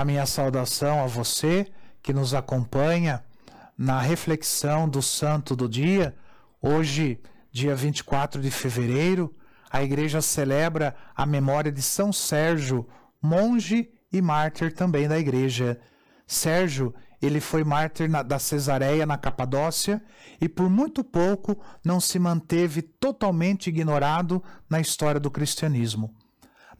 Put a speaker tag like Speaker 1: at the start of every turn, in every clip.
Speaker 1: a minha saudação a você que nos acompanha na reflexão do Santo do Dia. Hoje, dia 24 de fevereiro, a igreja celebra a memória de São Sérgio, monge e mártir também da igreja. Sérgio, ele foi mártir na, da Cesareia na Capadócia e por muito pouco não se manteve totalmente ignorado na história do cristianismo.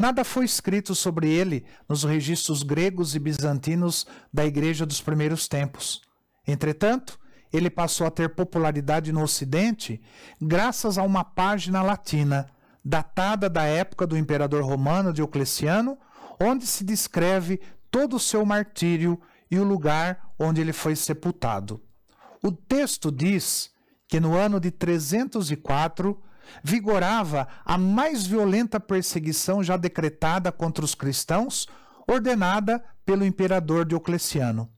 Speaker 1: Nada foi escrito sobre ele nos registros gregos e bizantinos da igreja dos primeiros tempos. Entretanto, ele passou a ter popularidade no Ocidente graças a uma página latina, datada da época do imperador romano Diocleciano, onde se descreve todo o seu martírio e o lugar onde ele foi sepultado. O texto diz que no ano de 304 vigorava a mais violenta perseguição já decretada contra os cristãos, ordenada pelo imperador Diocleciano.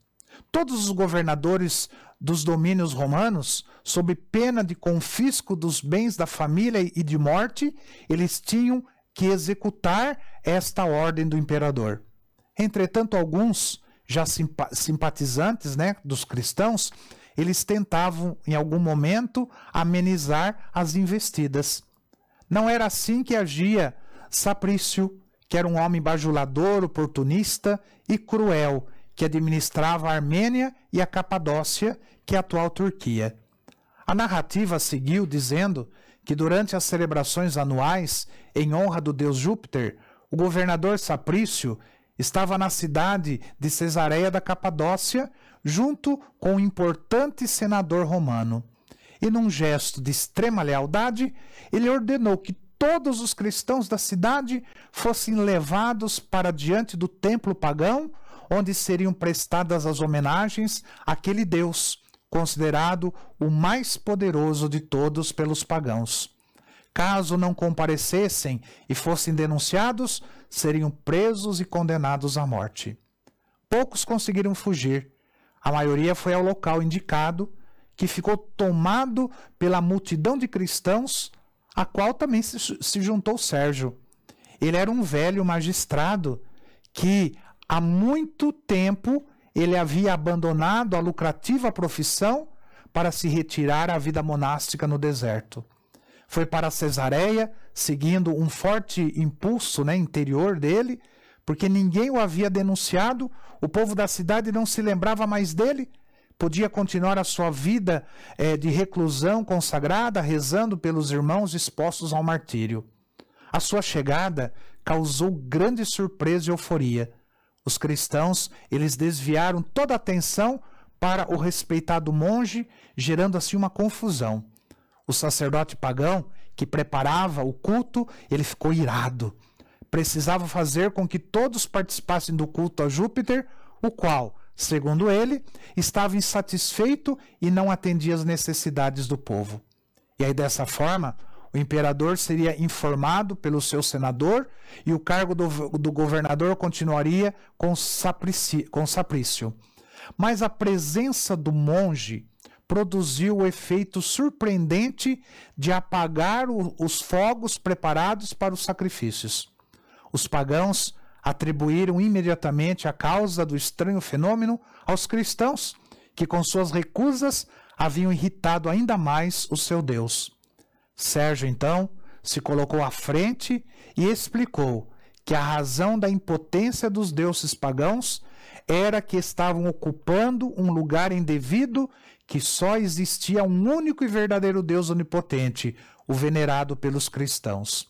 Speaker 1: Todos os governadores dos domínios romanos, sob pena de confisco dos bens da família e de morte, eles tinham que executar esta ordem do imperador. Entretanto, alguns já simpatizantes né, dos cristãos eles tentavam, em algum momento, amenizar as investidas. Não era assim que agia Saprício, que era um homem bajulador, oportunista e cruel, que administrava a Armênia e a Capadócia, que é a atual Turquia. A narrativa seguiu dizendo que durante as celebrações anuais em honra do deus Júpiter, o governador Saprício Estava na cidade de Cesareia da Capadócia, junto com um importante senador romano. E num gesto de extrema lealdade, ele ordenou que todos os cristãos da cidade fossem levados para diante do templo pagão, onde seriam prestadas as homenagens àquele Deus, considerado o mais poderoso de todos pelos pagãos. Caso não comparecessem e fossem denunciados, seriam presos e condenados à morte. Poucos conseguiram fugir. A maioria foi ao local indicado, que ficou tomado pela multidão de cristãos, a qual também se, juntou Sérgio. Ele era um velho magistrado que há muito tempo ele havia abandonado a lucrativa profissão para se retirar à vida monástica no deserto foi para Cesareia, seguindo um forte impulso né, interior dele, porque ninguém o havia denunciado, o povo da cidade não se lembrava mais dele, podia continuar a sua vida é, de reclusão consagrada, rezando pelos irmãos expostos ao martírio. A sua chegada causou grande surpresa e euforia. Os cristãos, eles desviaram toda a atenção para o respeitado monge, gerando assim uma confusão o sacerdote pagão que preparava o culto, ele ficou irado. Precisava fazer com que todos participassem do culto a Júpiter, o qual, segundo ele, estava insatisfeito e não atendia às necessidades do povo. E aí, dessa forma, o imperador seria informado pelo seu senador e o cargo do, do governador continuaria com, com saprício. Mas a presença do monge produziu o efeito surpreendente de apagar o, os fogos preparados para os sacrifícios. Os pagãos atribuíram imediatamente a causa do estranho fenômeno aos cristãos, que com suas recusas haviam irritado ainda mais o seu Deus. Sérgio, então, se colocou à frente e explicou que a razão da impotência dos deuses pagãos era que estavam ocupando um lugar indevido que só existia um único e verdadeiro Deus onipotente, o venerado pelos cristãos.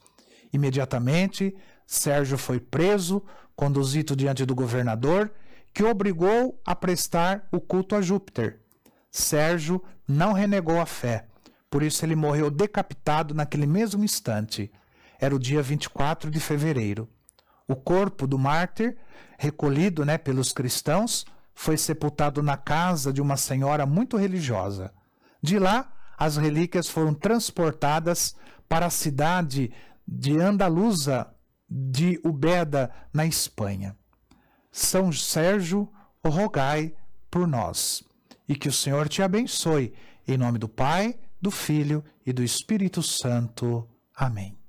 Speaker 1: Imediatamente, Sérgio foi preso, conduzido diante do governador, que obrigou a prestar o culto a Júpiter. Sérgio não renegou a fé, por isso ele morreu decapitado naquele mesmo instante. Era o dia 24 de fevereiro. O corpo do mártir, recolhido né, pelos cristãos, foi sepultado na casa de uma senhora muito religiosa. De lá, as relíquias foram transportadas para a cidade de Andaluza de Ubeda, na Espanha. São Sérgio, rogai por nós. E que o Senhor te abençoe, em nome do Pai, do Filho e do Espírito Santo. Amém.